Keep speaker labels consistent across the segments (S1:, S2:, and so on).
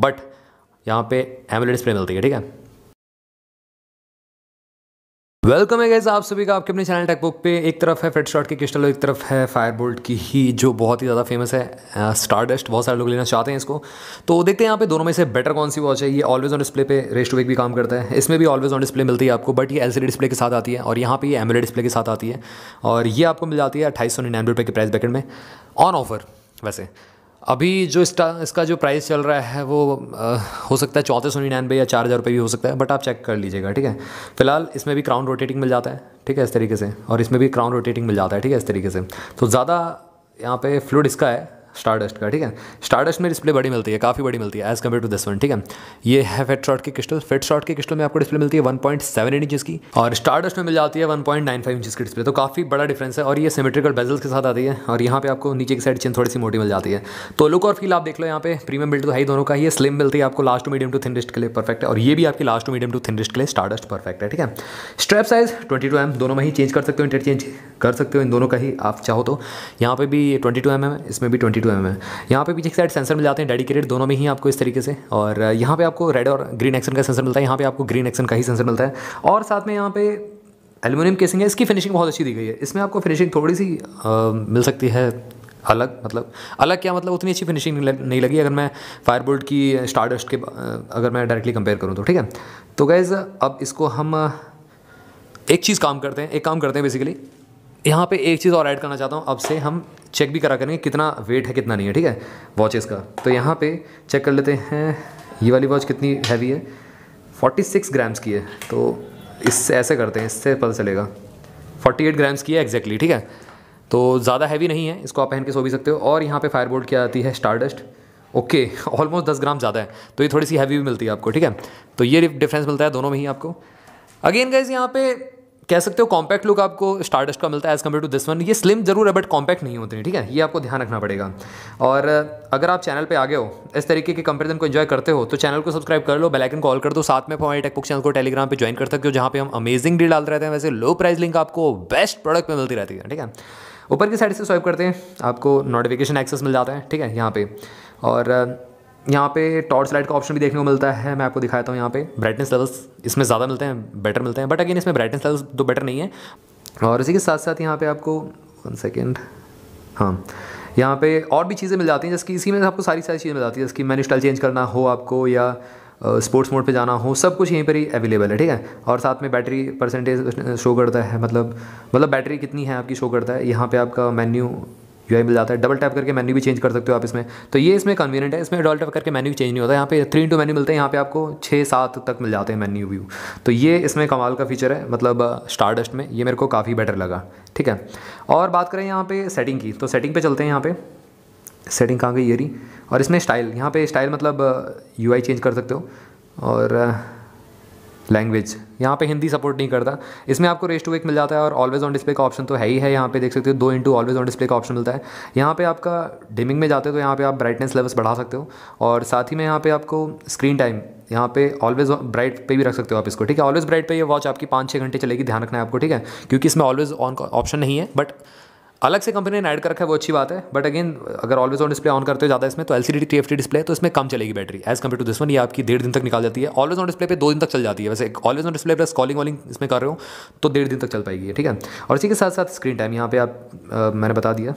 S1: but यहाँ पे AMOLED display मिलती है ठीक है वेलकम है गैस आप सभी का आपके अपने चैनल टेकबुक पे एक तरफ है शॉट की क्रिस्टल एक तरफ है फायरबोल्ट की ही जो बहुत ही ज़्यादा फेमस है स्टारडस्ट बहुत सारे लोग लेना चाहते हैं इसको तो देखते हैं यहाँ पे दोनों में से बेटर कौन सी वॉच है ये ऑलवेज ऑन डिस्प्ले पे रेस्ट वेक भी काम करता है इसमें भी ऑलवेज ऑन डिस्प्ले मिलती है आपको बट ये एल डिस्प्ले के साथ आती है और यहाँ पर ये एमोलेड डिस्प्ले के साथ आती है और ये आपको मिल जाती है अट्ठाईस सौ निन्यानवे रुपये के प्राइस बैकेट में ऑन ऑफर वैसे अभी जो इसका इसका जो प्राइस चल रहा है वो आ, हो सकता है चौंतीस सौ निन्यानवे या चार हज़ार रुपये भी हो सकता है बट आप चेक कर लीजिएगा ठीक है फिलहाल इसमें भी क्राउन रोटेटिंग मिल जाता है ठीक है इस तरीके से और इसमें भी क्राउन रोटेटिंग मिल जाता है ठीक है इस तरीके से तो ज़्यादा यहाँ पे फ्लूड इसका है स्टारडस्ट का ठीक है स्टारडस्ट में डिस्प्ले बड़ी मिलती है काफ़ी बड़ी मिलती है as compare to this one ठीक है ये है फेट शॉट की क्रिस्टल फेट शॉट की क्रिस्टल में आपको डिस्प्ले मिलती है वन पॉइंट सेवन इंचज़ की और स्टारडस्ट में मिल जाती है one point nine five inches की डिस्प्ले तो काफ़ी बड़ा डिफरेंस है और ये सिमेट्रिकल बेजल्स के साथ आती है और यहाँ पे आपको नीचे की साइड चेन थोड़ी सी मोटी मिल जाती है तो लुक और फील आप देख लो यहाँ पे प्रीमियम बिल्ड तो हाई दोनों का ही है स्लिम मिलती है आपको last medium to thin wrist के लिए परफेक्ट है और ये भी आपकी last to medium to thin wrist के लिए स्टारडस्ट परफेक्ट है ठीक है strap size twenty two M दोनों में ही चेंज कर सकते हो इंटरचेंज कर सकते हो इन दोनों का ही आप चाहो तो यहाँ पे भी ट्वेंटी टू एम एम है इसमें भी twenty twenty two M M यहाँ पर भी एक साइड सेंसर मिल जाते हैं डेडिकेटेड दोनों में ही आपको इस तरीके से और यहाँ पर आपको रेड और ग्रीन एक्सन का सेंसर मिलता है यहाँ पर आपको ग्रीन एक्सन का ही सेंसर मिलता है और साथ में यहाँ पे एलुमिनियम केसिंग है इसकी फिनिशिंग बहुत अच्छी दी गई है इसमें आपको फिनिशिंग थोड़ी सी आ, मिल सकती है अलग मतलब अलग क्या मतलब उतनी अच्छी फिनिशिंग नहीं लगी अगर मैं फायरबोल्ट की स्टारडस्ट के अगर मैं डायरेक्टली कंपेयर करूँ तो ठीक है तो गैज़ अब इसको हम एक चीज़ काम करते हैं एक काम करते हैं बेसिकली यहाँ पे एक चीज़ और ऐड करना चाहता हूँ अब से हम चेक भी करा करेंगे कितना वेट है कितना नहीं है ठीक है वॉचेस का तो यहाँ पे चेक कर लेते हैं ये वाली वॉच कितनी हैवी है 46 ग्राम्स की है तो इससे ऐसे करते हैं इससे पता चलेगा 48 ग्राम्स की है एग्जैक्टली ठीक है तो ज़्यादा हैवी नहीं है इसको आप पहन के सो भी सकते हो और यहाँ पर फायरबोल्ट क्या आती है स्टारडस्ट ओके ऑलमोस्ट दस ग्राम ज़्यादा है तो ये थोड़ी सी हैवी भी मिलती है आपको ठीक है तो ये डिफरेंस मिलता है दोनों में ही आपको अगेन गाइज यहाँ पे कह सकते हो कॉम्पैक्ट लुक आपको स्टारडस्ट का मिलता है as compare to this one ये स्लिम जरूर है बट कॉम्पैक्ट नहीं होते हैं ठीक है ये आपको ध्यान रखना पड़ेगा और अगर आप चैनल पे आगे हो इस तरीके के कंपेरिजन को एंजॉय करते हो तो चैनल को सब्सक्राइब कर लो बेलाइकन कॉल कर दो साथ में हमारे टेकबुक चैनल को टेलीग्राम पर ज्वाइन कर सकते हो जहाँ पे हम अमेजिंग डील डालते रहते हैं वैसे लो प्राइस लिंक आपको बेस्ट प्रोडक्ट में मिलती रहती है ठीक है ऊपर की साइड से स्वाइप करते हैं आपको नोटिफिकेशन एक्सेस मिल जाता है ठीक है यहाँ पे और यहाँ पे टॉर्च लाइट का ऑप्शन भी देखने को मिलता है मैं आपको दिखाता हूँ यहाँ पे ब्राइटनेस लेवल्स इसमें ज़्यादा मिलते हैं बेटर मिलते हैं बट अगेन इसमें ब्राइटनेस लेवल्स तो बेटर नहीं है और इसी के साथ साथ यहाँ पे आपको वन सेकेंड हाँ यहाँ पे और भी चीज़ें मिल जाती हैं जैसे इसी में आपको सारी सारी चीज़ें मिल जाती है जैसे मैन्यू स्टाइल चेंज करना हो आपको या स्पोर्ट्स मोड पे जाना हो सब कुछ यहीं पर ही अवेलेबल है ठीक है और साथ में बैटरी परसेंटेज शो करता है मतलब मतलब बैटरी कितनी है आपकी शो करता है यहाँ पे आपका मेन्यू यू मिल जाता है डबल टैप करके मेन्यू भी चेंज कर सकते हो आप इसमें तो ये इसमें कन्वीनियंट है इसमें डबल टैप करके मेन्यू चेंज नहीं होता यहाँ पे थ्री इंटू मेन्यू मिलते हैं यहाँ पे आपको छः सात तक मिल जाते हैं मेन्यू व्यू तो ये इसमें कमाल का फीचर है मतलब स्टारडस्ट में ये मेरे को काफ़ी बेटर लगा ठीक है और बात करें यहाँ पे सेटिंग की तो सेटिंग पे चलते हैं यहाँ पे सेटिंग कहाँ गई ये रही और इसमें स्टाइल यहाँ पे स्टाइल मतलब यू चेंज कर सकते हो और लैंग्वेज यहाँ पे हिंदी सपोर्ट नहीं करता इसमें आपको रेस्ट टू एक मिल जाता है और ऑलवेज ऑन डिस्प्ले का ऑप्शन तो है ही है यहाँ पे देख सकते हो दो इंटू ऑलवेज ऑन डिस्प्ले का ऑप्शन मिलता है यहाँ पे आपका डिमिंग में जाते हो तो यहाँ पे आप ब्राइटनेस लेवल्स बढ़ा सकते हो और साथ ही में यहाँ पे आपको स्क्रीन टाइम यहाँ पे ऑलवेज ब्राइट पे भी रख सकते हो आप इसको ठीक है ऑलवेज ब्राइट पे ये वॉच आपकी पाँच छः घंटे चलेगी ध्यान रखना है आपको ठीक है क्योंकि इसमें ऑलवेज ऑन का ऑप्शन नहीं है बट अलग से कंपनी ने ऐड कर रखा है वो अच्छी बात है बट अगेन अगर ऑलवेज ऑन डिस्प्ले ऑन करते हो ज़्यादा इसमें तो L C D T display तो इसमें कम चलेगी battery as compare to this one ये आपकी डेढ़ दिन तक निकाल जाती है ऑलवेज ऑन डिस्प्ले पे दो दिन तक चल जाती है वैसे always on display plus calling वॉलिंग इसमें कर रहे हो तो डेढ़ दिन तक चल पाएगी ठीक है और इसी के साथ साथ स्क्रीन टाइम यहाँ पे आप मैंने बता दिया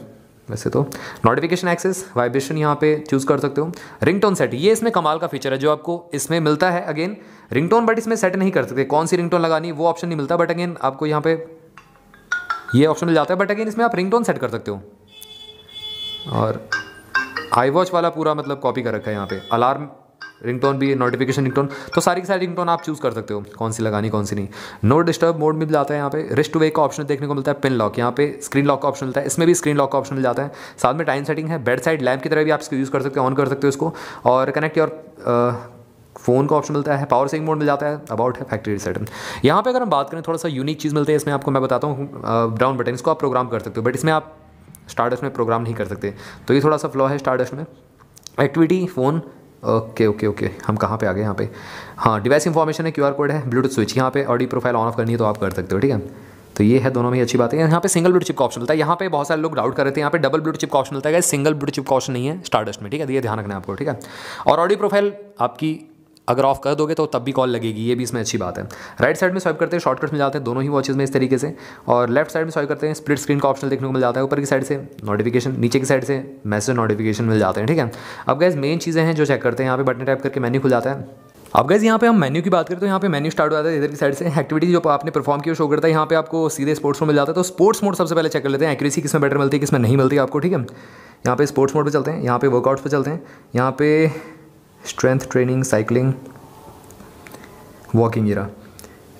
S1: वैसे तो नोटिफिकेशन एक्सेस वाइब्रेशन यहाँ पे चूज़ कर सकते हो रिंगटोन सेट ये इसमें कमाल का फीचर है जो आपको इसमें मिलता है अगेन रिंगटोन बट इसमें सेट नहीं कर सकते कौन सी रिंगटोन लगानी वो ऑप्शन नहीं मिलता बट अगेन आपको यहाँ पे ये ऑप्शन मिल जाता है बट अगेन इसमें आप रिंगटोन सेट कर सकते हो और आई वॉच वाला पूरा मतलब कॉपी कर रखा है यहाँ पे अलार्म रिंगटोन भी नोटिफिकेशन रिंगटोन तो सारी की सारी रिंगटोन आप चूज़ कर सकते हो कौन सी लगानी कौन सी नहीं नो डिस्टर्ब मोड मिल जाता है यहाँ पे रिस्ट टू वे का ऑप्शन देखने को मिलता है पिन लॉक यहाँ पे स्क्रीन लॉक का ऑप्शन मिलता है इसमें भी स्क्रीन लॉक का ऑप्शन मिल जाता है साथ में टाइम सेटिंग है बेड साइड लैम्प की तरह भी आप इसको यूज़ कर सकते हो ऑन कर सकते हो इसको और कनेक्ट योर फ़ोन का ऑप्शन मिलता है पावर सेविंग मोड मिल जाता है अबाउट है फैक्ट्री रिसेट यहाँ पे अगर हम बात करें थोड़ा सा यूनिक चीज़ मिलती है इसमें आपको मैं बताता हूँ डाउन बटन इसको आप प्रोग्राम कर सकते हो बट इसमें आप स्टार्डस्ट में प्रोग्राम नहीं कर सकते तो ये थोड़ा सा फ्लॉ है स्टार्डस्ट में activity phone okay okay okay हम कहाँ पे आ गए यहाँ पे हाँ डिवाइस इंफॉर्मेशन है क्यूआर कोड है ब्लूटूथ स्विच यहाँ पे ऑडियो प्रोफाइल ऑन ऑफ करनी है तो आप कर सकते हो ठीक है तो ये है दोनों में अच्छी बात है यहाँ पे सिंगल ब्लूटूथ चिप का ऑप्शन मिलता है यहाँ पे बहुत सारे लोग डाउट कर रहे थे यहाँ पे डबल ब्लूटूथ चिप का ऑप्शन मिलता है सिंगल ब्लूटूथ चिप का ऑप्शन नहीं है स्टारडस्ट में ठीक है तो ये ध्यान रखना है आपको ठीक है और ऑडियो प्रोफाइल आपकी अगर ऑफ कर दोगे तो तब भी कॉल लगेगी ये भी इसमें अच्छी बात है राइट साइड में स्वाइप करते हैं शॉर्टकट्स में जाते हैं दोनों ही वॉचेज में इस तरीके से और लेफ्ट साइड में स्वाइप करते हैं स्प्लिट स्क्रीन का ऑप्शन देखने को मिल जाता है ऊपर की साइड से नोटिफिकेशन नीचे की साइड से मैसेज नोटिफिकेशन मिल जाते हैं ठीक है अब गैस मेन चीज़ें हैं जो चेक करते हैं यहाँ पे बटन टाइप करके मेन्यू खुल जाता है अब गैस यहाँ पे हम मेन्यू की बात करें तो यहाँ पे मेन्यू स्टार्ट हो जाता है इधर की साइड से एक्टिविटी जो आपने परफॉर्म किया शो करता है यहाँ पे आपको सीधे स्पोर्ट्स मोड मिल जाता है तो स्पोर्ट्स मोड सबसे पहले चेक कर लेते हैं एक्यूरेसी किसमें बेटर मिलती है किसमें नहीं मिलती आपको ठीक है यहाँ पे स्पोर्ट्स मोड पर चलते हैं यहाँ पे वर्कआउट्स पर चलते हैं यहाँ पे स्ट्रेंथ ट्रेनिंग साइकिलिंग वॉकिंग इरा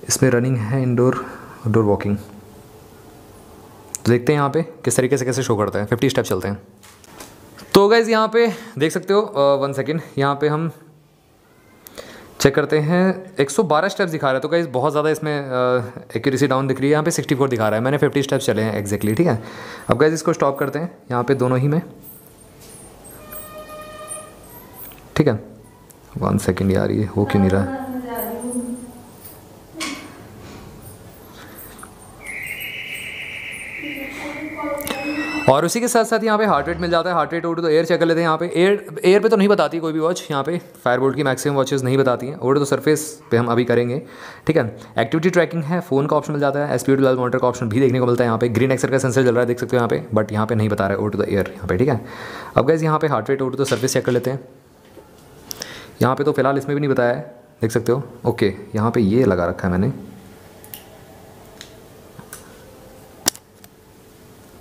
S1: इसमें रनिंग है इंडोर आउटडोर वॉकिंग तो देखते हैं यहाँ पे किस तरीके से कैसे शो करते हैं फिफ्टी स्टेप चलते हैं तो गाइज़ यहाँ पे देख सकते हो वन uh, सेकेंड यहाँ पे हम चेक करते हैं 112 स्टेप्स दिखा रहा है तो गाइज़ बहुत ज़्यादा इसमें एक्यूरेसी uh, डाउन दिख रही है यहाँ पे 64 दिखा रहा है मैंने 50 स्टेप्स चले हैं exactly, ठीक है अब गाइज़ इसको स्टॉप करते हैं यहाँ पे दोनों ही में वन सेकेंड यार ये हो क्यों नहीं रहा और उसी के साथ साथ यहाँ पे हार्ट रेट मिल जाता है हार्ट रेट ओडो तो एयर चेक कर लेते हैं यहाँ पे एयर एयर पे तो नहीं बताती कोई भी वॉच यहाँ पे फायरबोल्ट की मैक्सिमम वॉचेस नहीं बताती हैं ओडो तो सरफेस पे हम अभी करेंगे ठीक है एक्टिविटी ट्रैकिंग है फोन का ऑप्शन मिल जाता है एसपीड लाल मॉनिटर का ऑप्शन भी देखने को मिलता है यहाँ पे ग्रीन एक्सर का सेंसर चल रहा है देख सकते हो यहाँ पे बट यहाँ पे नहीं बता रहा है ओडो द एयर यहाँ पे ठीक है अब गैस यहाँ पे हार्ट रेट ओडो तो सर्फेस चेक कर लेते हैं यहाँ पे तो फ़िलहाल इसमें भी नहीं बताया है देख सकते हो ओके यहाँ पे ये लगा रखा है मैंने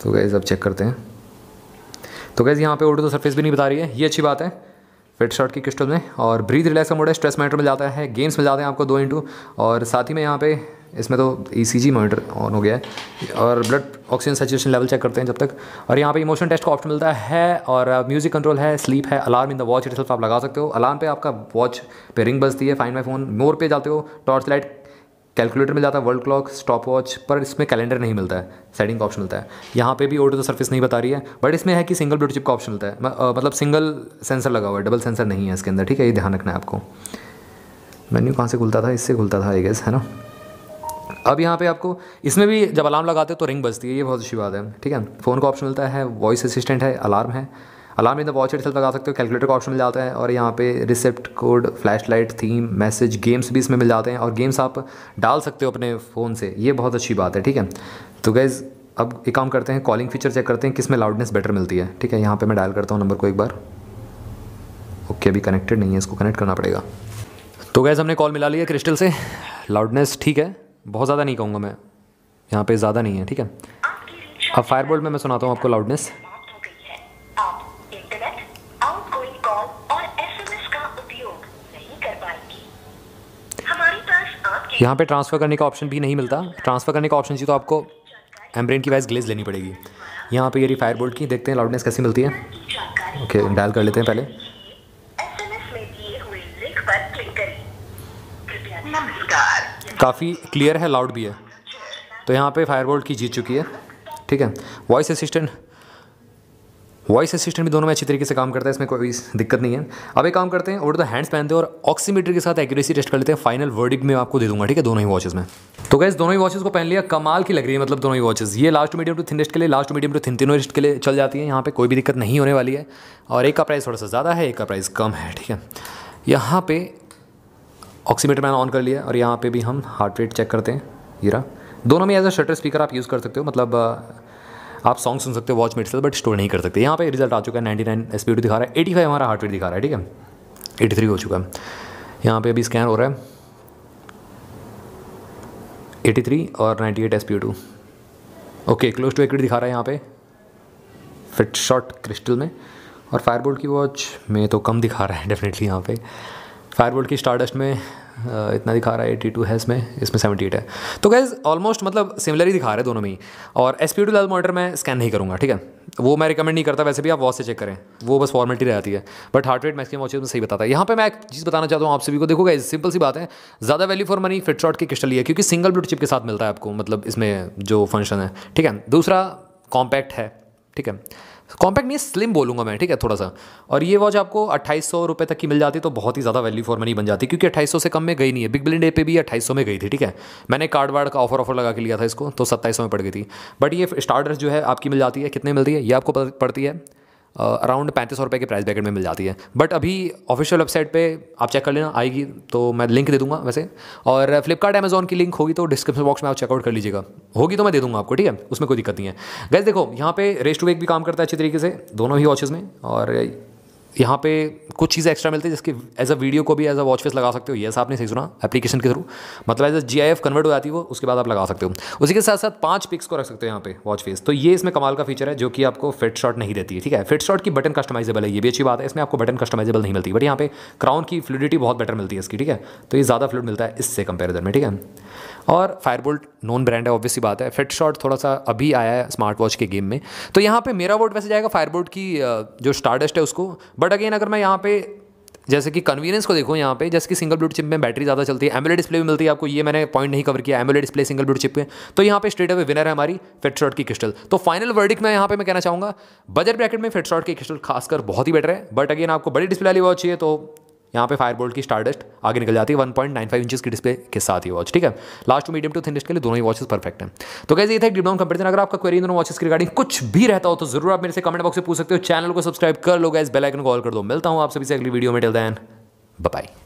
S1: तो गैज़ अब चेक करते हैं तो गैज़ यहाँ पे उर्दू तो सरफेस भी नहीं बता रही है ये अच्छी बात है फिट शॉट की किस्टों में और ब्रीथ रिलैक्स का मोड है स्ट्रेस मैटर मिल जाता है गेम्स मिल जाते हैं आपको दो इंटू और साथ ही में यहाँ पे इसमें तो ई सी जी मॉनिटर ऑन हो गया है और blood oxygen saturation level check करते हैं जब तक और यहाँ पे इमोशन टेस्ट का ऑप्शन मिलता है और म्यूजिक uh, कंट्रोल है स्लीप है alarm in the watch it आप लगा सकते हो अलार्म पे आपका वॉच पे रिंग बजती है फाइन माई फोन मोर पे जाते हो टॉर्च लाइट कैलकुलेटर मिल जाता है वर्ल्ड क्लॉक स्टॉप वॉच पर इसमें कैलेंडर नहीं मिलता है सेटिंग का ऑप्शन मिलता है यहाँ पे भी ओटो तो सर्विस नहीं बता रही है बट इसमें है कि सिंगल चिप का ऑप्शन मिलता है मतलब सिंगल सेंसर लगा हुआ है डबल सेंसर नहीं है इसके अंदर ठीक है ये ध्यान रखना है आपको मेन्यू कहाँ से खुलता था इससे खुलता था आई गेस है ना अब यहाँ पे आपको इसमें भी जब अलार्म लगाते हो तो रिंग बजती है ये बहुत अच्छी बात है ठीक है फ़ोन का ऑप्शन मिलता है वॉइस असिस्टेंट है अलार्म है alarm in the watch it लगा सकते हो कैलकुलेटर का ऑप्शन मिल जाता है और यहाँ पे रिसेप्ट code flash light theme message games भी इसमें मिल जाते हैं और गेम्स आप डाल सकते हो अपने फ़ोन से ये बहुत अच्छी बात है ठीक है तो गैज़ अब एक काम करते हैं कॉलिंग फीचर चेक करते हैं किस में लाउडनेस बेटर मिलती है ठीक है यहाँ पर मैं डायल करता हूँ नंबर को एक बार ओके अभी कनेक्टेड नहीं है इसको कनेक्ट करना पड़ेगा तो गैज़ हमने कॉल मिला लिया क्रिस्टल से लाउडनेस ठीक है बहुत ज़्यादा नहीं कहूँगा मैं यहाँ पे ज़्यादा नहीं है ठीक है अब फायरबोल्ट में मैं सुनाता हूँ आपको लाउडनेस यहाँ पे ट्रांसफ़र करने का ऑप्शन भी नहीं मिलता ट्रांसफ़र करने का ऑप्शन चाहिए तो आपको एम्ब्रेन की वाइज ग्लेज लेनी पड़ेगी यहाँ पे ये फायर फायरबोल्ट की देखते हैं लाउडनेस कैसी मिलती है ओके डायल कर लेते हैं पहले काफ़ी क्लियर है लाउड भी है तो यहाँ पे फायर की जीत चुकी है ठीक है वॉइस असिस्टेंट वॉइस असिस्टेंट भी दोनों में अच्छी तरीके से काम करता है इसमें कोई दिक्कत नहीं है अब एक काम करते हैं और तो हैंड्स पहनते हैं और ऑक्सीमीटर के साथ एक्यूरेसी टेस्ट कर लेते हैं फाइनल वर्डिक में आपको दे दूंगा ठीक है दोनों ही वॉचेस में तो कैसे दोनों ही वॉचेस को पहन लिया कमाल की लग रही है मतलब दोनों ही वॉचेस ये लास्ट मीडियम टू थिनेस्ट के लिए last medium to thin thinnest के लिए चल जाती है यहाँ पर कोई भी दिक्कत नहीं होने वाली है और एक का प्राइस थोड़ा सा ज़्यादा है एक का प्राइस कम है ठीक है यहाँ पे ऑक्सीमीटर मैंने ऑन कर लिया और यहाँ पे भी हम हार्ट रेट चेक करते हैं ये रहा दोनों में एज अ शटर स्पीकर आप यूज़ कर सकते हो मतलब आप सॉन्ग सुन सकते हो वॉच मेट से बट स्टोर नहीं कर सकते यहाँ पे रिजल्ट आ चुका है 99 नाइन एस दिखा रहा है 85 हमारा हार्ट रेट दिखा रहा है ठीक है 83 हो चुका है यहाँ पे अभी स्कैन हो रहा है 83 और 98 एट एस ओके क्लोज टू एक्ट दिखा रहा है यहाँ पे फिट शॉट क्रिस्टल में और फायरबोल्ट की वॉच में तो कम दिखा रहा है डेफिनेटली यहाँ पे फायरबोल्ट की स्टारडस्ट में इतना दिखा रहा है एटी टू है इसमें इसमें सेवेंटी एट है तो गैज़ ऑलमोस्ट मतलब सिमिलर ही दिखा रहे हैं दोनों में ही और एस पी टू लाल मॉनिटर मैं स्कैन नहीं करूँगा ठीक है वो मैं रिकमेंड नहीं करता वैसे भी आप वॉच से चेक करें वो बस फॉर्मेलिटी रह जाती है but heart rate maximum watches में सही बताता है यहाँ पर मैं एक चीज़ बताना चाहता हूँ आप सभी को देखो गैस सिंपल सी बात है ज़्यादा value for money Fitshot की क्रिस्टल ही है क्योंकि सिंगल ब्लूट चिप के साथ मिलता है आपको मतलब इसमें जो फंक्शन है ठीक है दूसरा कॉम्पैक्ट है ठीक है कॉम्पैक्ट नहीं स्लिम बोलूँगा मैं ठीक है थोड़ा सा और ये वॉच आपको अट्ठाईस सौ रुपये तक की मिल जाती तो बहुत ही ज़्यादा वैल्यू फॉर मनी बन जाती क्योंकि अट्ठाईस से कम में गई नहीं है बिग बिलियन डे पे भी अट्ठाईस में गई थी ठीक है मैंने कार्ड वार्ड का ऑफर ऑफर लगा के लिया था इसको तो सत्ताईस में पड़ गई थी बट ये स्टार्टर जो है आपकी मिल जाती है कितने मिलती है ये आपको पड़ती है अराउंड पैंतीस सौ रुपये के प्राइस ब्रैकेट में मिल जाती है बट अभी ऑफिशियल वेबसाइट पे आप चेक कर लेना आएगी तो मैं लिंक दे दूंगा वैसे और फ्लिपकार्ट अमेजोन की लिंक होगी तो डिस्क्रिप्शन बॉक्स में आप चेकआउट कर लीजिएगा होगी तो मैं दे दूंगा आपको ठीक है उसमें कोई दिक्कत नहीं है गैस देखो यहाँ पे रेस्ट टू वेक भी काम करता है अच्छी तरीके से दोनों ही वॉचेज़ में और यहाँ पे कुछ चीज़ें एक्स्ट्रा मिलती है जिसकी एज अ वीडियो को भी एज अ वॉच फेस लगा सकते हो यस आपने सही सुना एप्लीकेशन के थ्रू मतलब एज अ जी कन्वर्ट हो जाती है वो उसके बाद आप लगा सकते हो उसी के साथ साथ पाँच पिक्स को रख सकते हो यहाँ पे वॉच फेस तो ये इसमें कमाल का फीचर है जो कि आपको फिट शॉट नहीं देती है ठीक है फिट शॉट की बटन कस्टमाइजेबल है ये भी अच्छी बात है इसमें आपको बटन कस्टमाइजेबल नहीं मिलती बट यहाँ पे क्राउन की फ्लूडिटी बहुत बेटर मिलती है इसकी ठीक है तो ये ज़्यादा फ्लूड मिलता है इससे कंपेरिजन में ठीक है और फायरबोल्ट नॉन ब्रांड है ऑब्वियसली बात है फिट शॉट थोड़ा सा अभी आया है स्मार्ट वॉच के गेम में तो यहाँ पे मेरा वोट वैसे जाएगा फायरबोल्ट की जो स्टारडस्ट है उसको बट अगेन अगर मैं यहाँ पे जैसे कि कन्वीनियंस को देखो यहाँ पे जैसे कि सिंगल ब्लूट चिप में बैटरी ज़्यादा चलती है एमुलेट डिस्प्ले भी मिलती है आपको ये मैंने पॉइंट नहीं कवर किया AMOLED display single Bluetooth chip में तो यहाँ पे स्ट्रेट अवे विनर है हमारी फिट शॉट की क्रिस्टल तो फाइनल वर्डिक में यहाँ पे मैं कहना चाहूँगा बजट ब्रैकेट में फिट शॉट की क्रिस्टल खासकर बहुत ही बेटर है बट अगेन आपको बड़ी डिस्प्ले वाली वॉच चाहिए तो यहाँ पे फायर बोल्ट की स्टारडस्ट आगे निकल जाती है one point nine five inches की डिस्प्ले के साथ ही वॉच ठीक है last to medium to thinnest के लिए दोनों ही वॉचेस परफेक्ट हैं तो कैसे ये था डीप डाउन कंपेरिजन अगर आपका क्वेरी दोनों वॉचेस की रिगार्डिंग कुछ भी रहता हो तो जरूर आप मेरे से कमेंट बॉक्स में पूछ सकते हो चैनल को सब्सक्राइब कर लो गए बेलाइकन कॉल कर दो मिलता हूँ आप सभी से अगली वीडियो में टेल दैन बाय